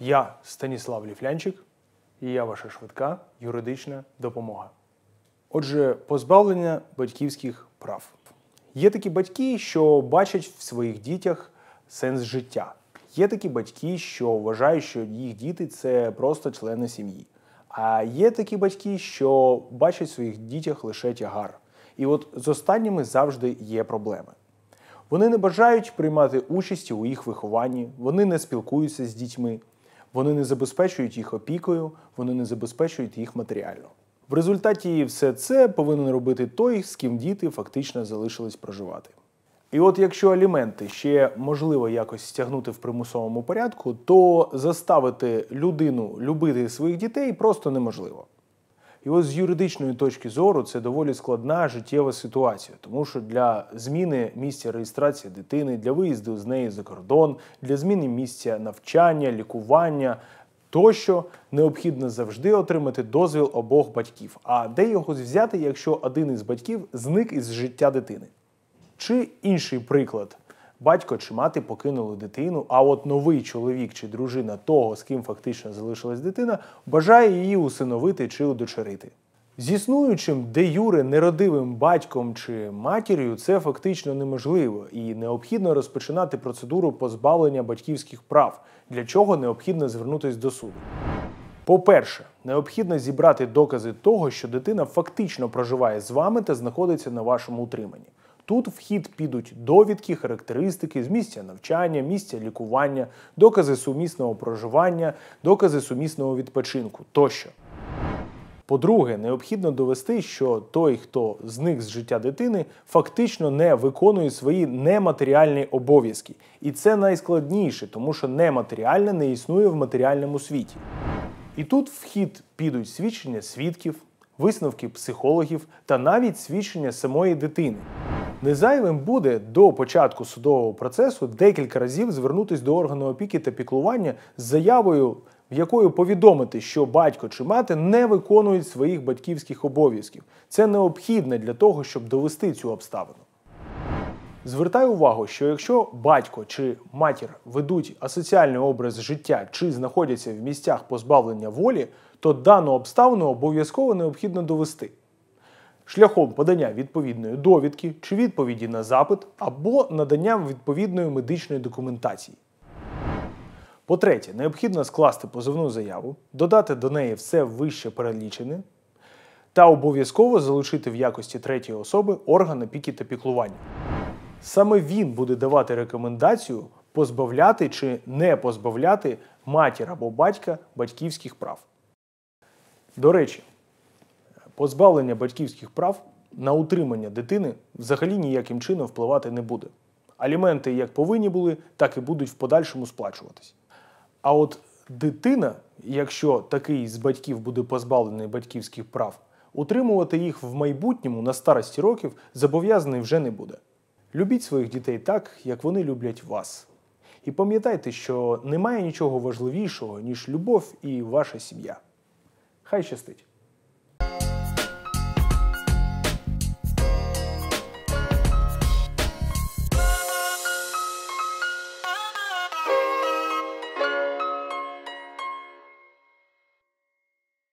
Я Станіслав Ліфлянчик, і я ваша швидка юридична допомога. Отже, позбавлення батьківських прав. Є такі батьки, що бачать в своїх дітях сенс життя. Є такі батьки, що вважають, що їх діти це просто члени сім'ї. А є такі батьки, що бачать в своїх дітях лише тягар. І от з останніми завжди є проблеми. Вони не бажають приймати участі у їх вихованні, вони не спілкуються з дітьми. Вони не забезпечують їх опікою, вони не забезпечують їх матеріально. В результаті все це повинен робити той, з ким діти фактично залишились проживати. І от якщо аліменти ще можливо якось стягнути в примусовому порядку, то заставити людину любити своїх дітей просто неможливо. І ось з юридичної точки зору це доволі складна життєва ситуація, тому що для зміни місця реєстрації дитини, для виїзду з неї за кордон, для зміни місця навчання, лікування тощо необхідно завжди отримати дозвіл обох батьків. А де його взяти, якщо один із батьків зник із життя дитини? Чи інший приклад? батько чи мати покинули дитину, а от новий чоловік чи дружина того, з ким фактично залишилась дитина, бажає її усиновити чи удочерити. Зіснуючим, де юре неродивим батьком чи матір'ю це фактично неможливо і необхідно розпочинати процедуру позбавлення батьківських прав, для чого необхідно звернутися до суду. По-перше, необхідно зібрати докази того, що дитина фактично проживає з вами та знаходиться на вашому утриманні. Тут в хід підуть довідки, характеристики з місця навчання, місця лікування, докази сумісного проживання, докази сумісного відпочинку тощо. По-друге, необхідно довести, що той, хто зник з життя дитини, фактично не виконує свої нематеріальні обов'язки. І це найскладніше, тому що нематеріальне не існує в матеріальному світі. І тут в хід підуть свідчення свідків, висновки психологів та навіть свідчення самої дитини. Незайвим буде до початку судового процесу декілька разів звернутися до органу опіки та піклування з заявою, в якою повідомити, що батько чи мати не виконують своїх батьківських обов'язків. Це необхідне для того, щоб довести цю обставину. Звертаю увагу, що якщо батько чи матір ведуть асоціальний образ життя чи знаходяться в місцях позбавлення волі, то дану обставину обов'язково необхідно довести шляхом подання відповідної довідки чи відповіді на запит або наданням відповідної медичної документації. По-третє, необхідно скласти позовну заяву, додати до неї все вище перелічене та обов'язково залучити в якості третьої особи орган опіки та піклування. Саме він буде давати рекомендацію позбавляти чи не позбавляти матір або батька батьківських прав. До речі, позбавлення батьківських прав на утримання дитини взагалі ніяким чином впливати не буде. Аліменти як повинні були, так і будуть в подальшому сплачуватись. А от дитина, якщо такий з батьків буде позбавлений батьківських прав, утримувати їх в майбутньому на старості років зобов'язаний вже не буде. Любіть своїх дітей так, як вони люблять вас. І пам'ятайте, що немає нічого важливішого, ніж любов і ваша сім'я. Хай щастить!